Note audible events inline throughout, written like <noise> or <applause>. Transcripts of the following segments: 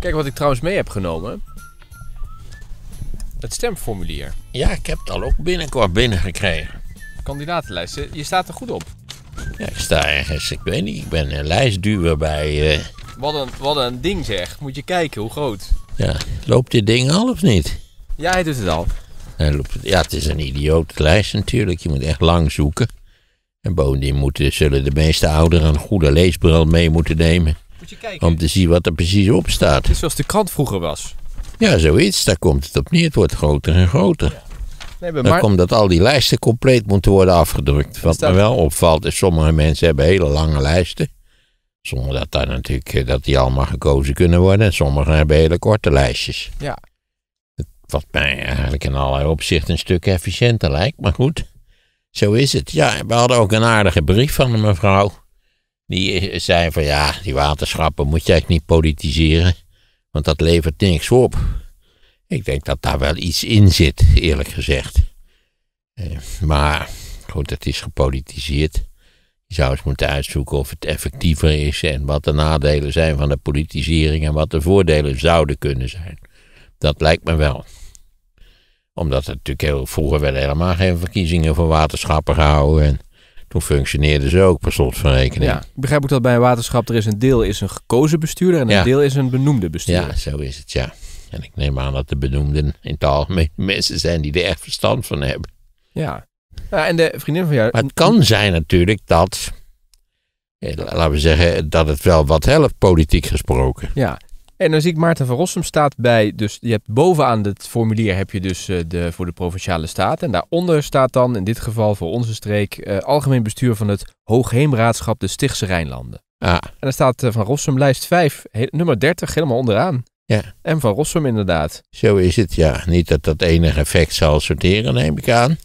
Kijk wat ik trouwens mee heb genomen. Het stemformulier. Ja, ik heb het al ook binnenkort binnengekregen. Kandidatenlijst, eh, je staat er goed op. Ja, ik sta ergens, ik weet niet, ik ben een lijstduwer bij... Eh, wat, een, wat een ding zeg, moet je kijken hoe groot. Ja, loopt dit ding al of niet? Ja, hij doet het al. Ja, het is een idiote lijst natuurlijk, je moet echt lang zoeken. En bovendien moeten, zullen de meeste ouderen een goede leesbril mee moeten nemen. Om te zien wat er precies op staat. Het is zoals de krant vroeger was. Ja, zoiets. Daar komt het op neer. Het wordt groter en groter. Ja. maar... Dan komt dat al die lijsten compleet moeten worden afgedrukt. Wat me wel opvalt is, sommige mensen hebben hele lange lijsten. Zonder dat, daar natuurlijk, eh, dat die allemaal gekozen kunnen worden. En sommigen hebben hele korte lijstjes. Ja. Wat mij eigenlijk in allerlei opzichten een stuk efficiënter lijkt. Maar goed, zo is het. Ja, we hadden ook een aardige brief van een mevrouw. Die zijn van ja, die waterschappen moet je eigenlijk niet politiseren, want dat levert niks op. Ik denk dat daar wel iets in zit, eerlijk gezegd. Eh, maar goed, het is gepolitiseerd. Je zou eens moeten uitzoeken of het effectiever is en wat de nadelen zijn van de politisering en wat de voordelen zouden kunnen zijn. Dat lijkt me wel. Omdat er natuurlijk heel vroeger werden helemaal geen verkiezingen voor waterschappen gehouden. En toen functioneerden ze ook per slot van rekening. Ja, ik begrijp ook dat bij een waterschap er is een deel is een gekozen bestuurder en een deel is een benoemde bestuurder. Ja, zo is het, ja. En ik neem aan dat de benoemden in het algemeen <laughs> mensen zijn die er echt verstand van hebben. Ja. ja en de vriendin van jou. het kan zijn natuurlijk dat, eh, laten we zeggen, dat het wel wat helpt, politiek gesproken. Ja. En dan zie ik Maarten van Rossum staat bij, dus je hebt bovenaan het formulier heb je dus eh, de, voor de Provinciale Staat. En daaronder staat dan, in dit geval voor onze streek, eh, Algemeen Bestuur van het Hoogheemraadschap de Stichtse Rijnlanden. Ah. En dan staat eh, Van Rossum lijst 5, nummer 30, helemaal onderaan. Ja. En Van Rossum inderdaad. Zo is het, ja. Niet dat dat enig effect zal sorteren, neem ik aan.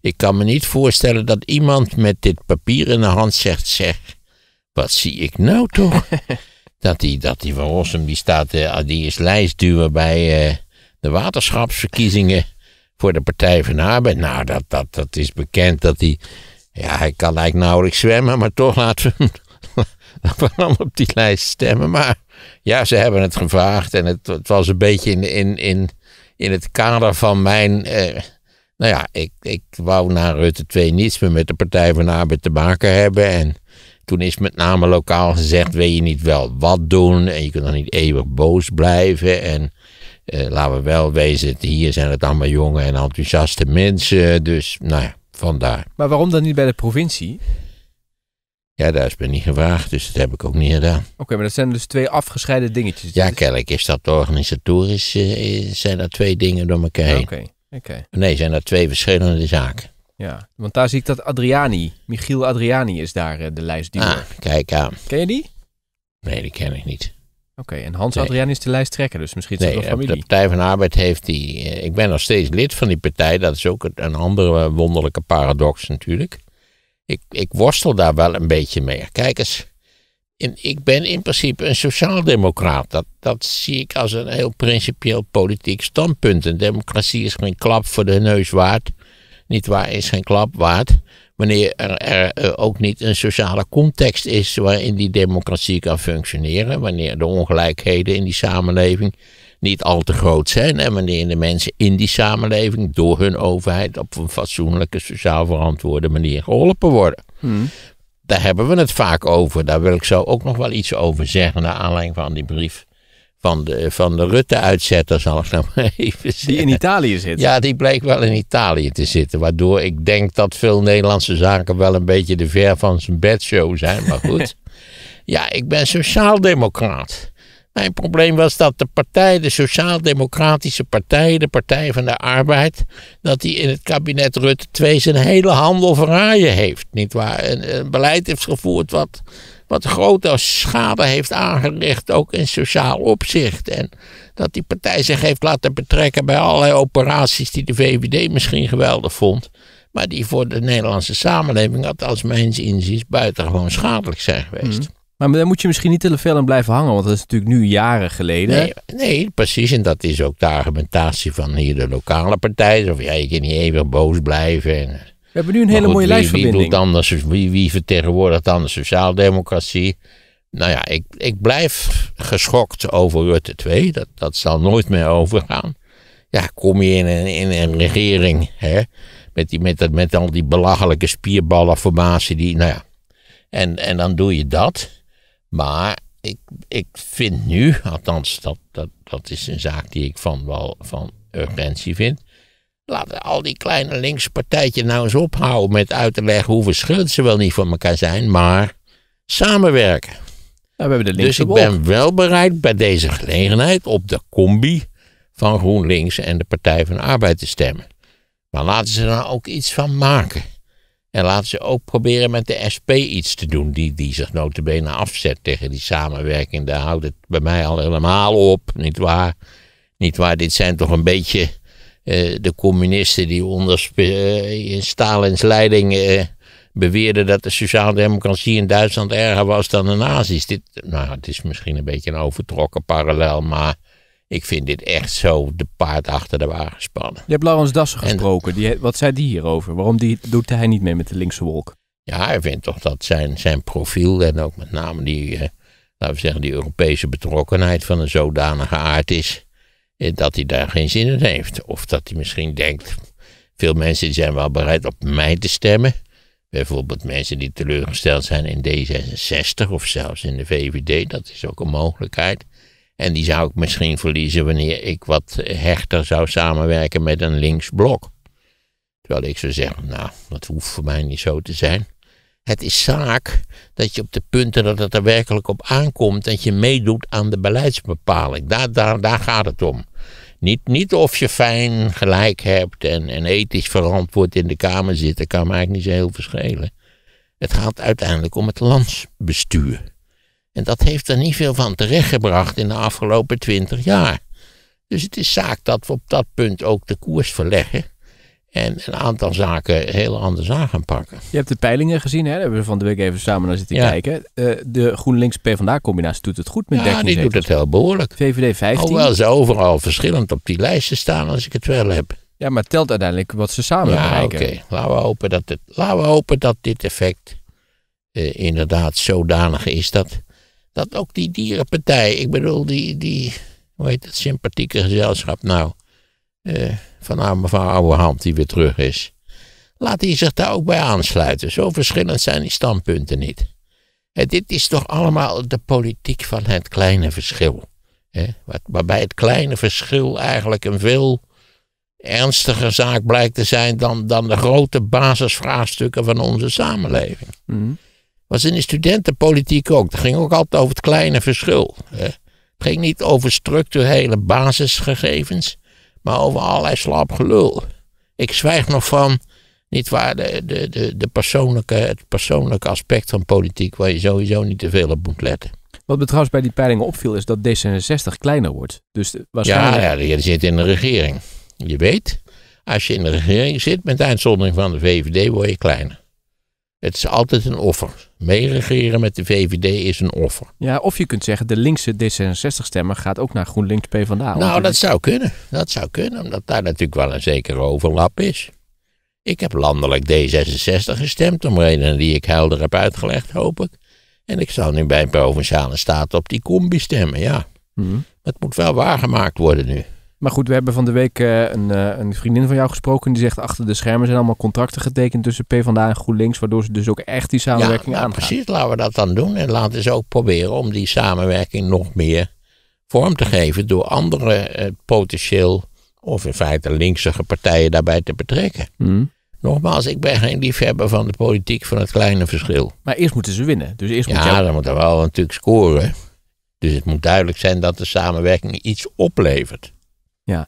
Ik kan me niet voorstellen dat iemand met dit papier in de hand zegt, zeg, wat zie ik nou toch? <laughs> dat die, dat die Van Rossum, die, staat, eh, ah, die is lijstduwer bij eh, de waterschapsverkiezingen voor de Partij van Arbeid. Nou, dat, dat, dat is bekend dat hij. Ja, hij kan eigenlijk nauwelijks zwemmen, maar toch laten we hem dan <laughs> op die lijst stemmen. Maar ja, ze hebben het gevraagd en het, het was een beetje in, in, in, in het kader van mijn. Eh, nou ja, ik, ik wou na Rutte 2 niets meer met de Partij van Arbeid te maken hebben. En toen is met name lokaal gezegd: weet je niet wel wat doen? En je kunt nog niet eeuwig boos blijven. En eh, laten we wel wezen, hier zijn het allemaal jonge en enthousiaste mensen. Dus nou ja, vandaar. Maar waarom dan niet bij de provincie? Ja, daar is me niet gevraagd, dus dat heb ik ook niet gedaan. Oké, maar dat zijn dus twee afgescheiden dingetjes. Ja, kennelijk is dat organisatorisch, eh, zijn dat twee dingen door elkaar heen. Oké, oké. Nee, zijn dat twee verschillende zaken. Ja, want daar zie ik dat Adriani, Michiel Adriani is daar uh, de lijstdiener. Ah, kijk aan. Ken je die? Nee, die ken ik niet. Oké, en Hans Adriani is de lijsttrekker, dus misschien is nee, familie. de Partij van Arbeid heeft die... Eh, ik ben nog steeds lid van die partij, dat is ook een andere eh, wonderlijke paradox natuurlijk. Ik, ik worstel daar wel een beetje mee. Kijk eens, ik ben in principe een sociaaldemocraat. Dat, dat zie ik als een heel principieel politiek standpunt. Een democratie is geen klap voor de neus waard niet waar is geen klap waard. Wanneer er, er, eh, ook niet een sociale context is waarin die democratie kan functioneren. Wanneer de ongelijkheden in die samenleving niet al te groot zijn. En wanneer de mensen in die samenleving door hun overheid op een fatsoenlijke, sociaal verantwoorde manier geholpen worden. Hmm. Daar hebben we het vaak over. Daar wil ik zo ook nog wel iets over zeggen naar aanleiding van die brief van de, van de Rutte-uitzetter, zal ik nou <laughs> maar even zeggen. Die in Italië zit. Ja, die bleek wel in Italië te zitten. Waardoor ik denk dat veel Nederlandse zaken wel een beetje de ver van zijn bedshow zijn. Maar goed, <laughs> ja, ik ben sociaaldemocraat. Mijn probleem was dat de partij, de Sociaal-Democratische Partij, de Partij van de Arbeid, dat die in het kabinet Rutte 2 zijn hele handel verraaien heeft, waar? Een, een eh, beleid heeft gevoerd wat wat grote schade heeft aangericht, ook in sociaal opzicht. En dat die partij zich heeft laten betrekken bij allerlei operaties die de VVD misschien geweldig vond, maar die voor de Nederlandse samenleving, als mijns inziens, buitengewoon schadelijk zijn geweest. Hmm. Maar dan moet je misschien niet te veel aan blijven hangen, want dat is natuurlijk nu jaren geleden. Nee, precies. En dat is ook de argumentatie van hier de lokale partijen. Of ja, je kan niet even boos blijven. En, we hebben nu een hele mooie wie, lijstverbinding. Wie, doet wie, vertegenwoordigt dan de sociaaldemocratie? Nou ja, ik, ik blijf geschokt over Rutte 2. Dat, dat zal nooit meer overgaan. Ja, kom je in een, in een regering hè, met, die, met, dat, met al die belachelijke spierballenformatie. Die, nou ja. en, en dan doe je dat. Maar ik, ik vind nu, althans dat, dat, dat is een zaak die ik van wel van urgentie vind. Laten al die kleine linkse partijtjes nou eens ophouden met uit te leggen hoe verschillend ze wel niet van elkaar zijn, maar samenwerken. Nou, we hebben de dus ik ben wel bereid bij deze gelegenheid op de combi van GroenLinks en de Partij van de Arbeid te stemmen. Maar laten ze daar nou ook iets van maken. En laten ze ook proberen met de SP iets te doen, die, die zich notabene afzet tegen die samenwerking. Daar houdt het bij mij al helemaal op, Niet waar? dit zijn toch een beetje eh, de communisten die onder eh, in Stalins leiding eh, beweerden dat de sociaaldemocratie in Duitsland erger was dan de nazi's. Dit, nou, het is misschien een beetje een overtrokken parallel, maar ik vind dit echt zo de paard achter de wagen spannen. Je hebt Laurens Dassen gesproken. die, wat zei die hierover? Waarom die, doet hij niet mee met de linkse wolk? Ja, hij vindt toch dat zijn, zijn profiel en ook met name die, laten we zeggen, die Europese betrokkenheid van een zodanige aard is eh, dat hij daar geen zin in heeft. Of dat hij misschien denkt, veel mensen zijn wel bereid op mij te stemmen. Bijvoorbeeld mensen die teleurgesteld zijn in D66 of zelfs in de VVD, dat is ook een mogelijkheid. En die zou ik misschien verliezen wanneer ik wat hechter zou samenwerken met een linksblok. Terwijl ik zou zeggen, nou, dat hoeft voor mij niet zo te zijn. Het is zaak dat je op de punten dat het er werkelijk op aankomt, dat je meedoet aan de beleidsbepaling. Daar, daar, gaat het om. Niet, niet of je fijn gelijk hebt en, ethisch verantwoord in de Kamer zit, dat kan me eigenlijk niet zo heel verschillen. Het gaat uiteindelijk om het landsbestuur. En dat heeft er niet veel van terechtgebracht in de afgelopen twintig jaar. Dus het is zaak dat we op dat punt ook de koers verleggen. En een aantal zaken heel anders aan gaan pakken. Je hebt de peilingen gezien, hè? daar hebben we van de week even samen naar zitten kijken. Uh, de GroenLinks-PVDA-combinatie doet het goed met Ja, die doet het heel behoorlijk. VVD 15. Hoewel ze overal verschillend op die lijsten staan als ik het wel heb. Ja, maar telt uiteindelijk wat ze samen ja, oké. Laten, we hopen dat laten we hopen dat dit effect uh, inderdaad zodanig is dat, dat ook die dierenpartij, ik bedoel die, die, hoe heet het, sympathieke gezelschap nou eh, van mevrouw hand die weer terug is. Laat hij zich daar ook bij aansluiten. Zo verschillend zijn die standpunten niet. En eh, dit is toch allemaal de politiek van het kleine verschil. Hè? waarbij het kleine verschil eigenlijk een veel ernstiger zaak blijkt te zijn dan, dan de grote basisvraagstukken van onze samenleving. Mm. Was in de studentenpolitiek ook. Het ging ook altijd over het kleine verschil. Het ging niet over structurele basisgegevens maar over allerlei slap gelul. Ik zwijg nog van, niet waar, de, de, de, de, persoonlijke, het persoonlijke aspect van politiek, waar je sowieso niet te veel op moet letten. Wat me trouwens bij die peilingen opviel, is dat D66 kleiner wordt. Dus waarschijnlijk... ja, ja, je zit in de regering. Je weet, als je in de regering zit, met uitzondering van de VVD, word je kleiner. Het is altijd een offer. Meeregeren met de VVD is een offer. Ja, of je kunt zeggen, de linkse D66-stemmer gaat ook naar GroenLinks PvdA. Nou, dat zou kunnen. Dat zou kunnen, omdat daar natuurlijk wel een zekere overlap is. Ik heb landelijk D66 gestemd, om redenen die ik helder heb uitgelegd, hoop ik. En ik zal nu bij een Provinciale staat op die combi stemmen, ja. dat mhm. Het moet wel waargemaakt worden nu. Maar goed, we hebben van de week eh, een, eh, een, vriendin van jou gesproken. Die zegt achter de schermen zijn allemaal contracten getekend tussen PvdA en GroenLinks. Waardoor ze dus ook echt die samenwerking ja, nou, aangaan. Precies, laten we dat dan doen. En laten ze ook proberen om die samenwerking nog meer vorm te geven. Door andere eh, potentieel, of in feite linkse partijen daarbij te betrekken. Hmm. Nogmaals, ik ben geen liefhebber van de politiek van het kleine verschil. Maar eerst moeten ze winnen. Dus eerst ja, moet dan moeten we wel natuurlijk scoren. Dus het moet duidelijk zijn dat de samenwerking iets oplevert. Yeah.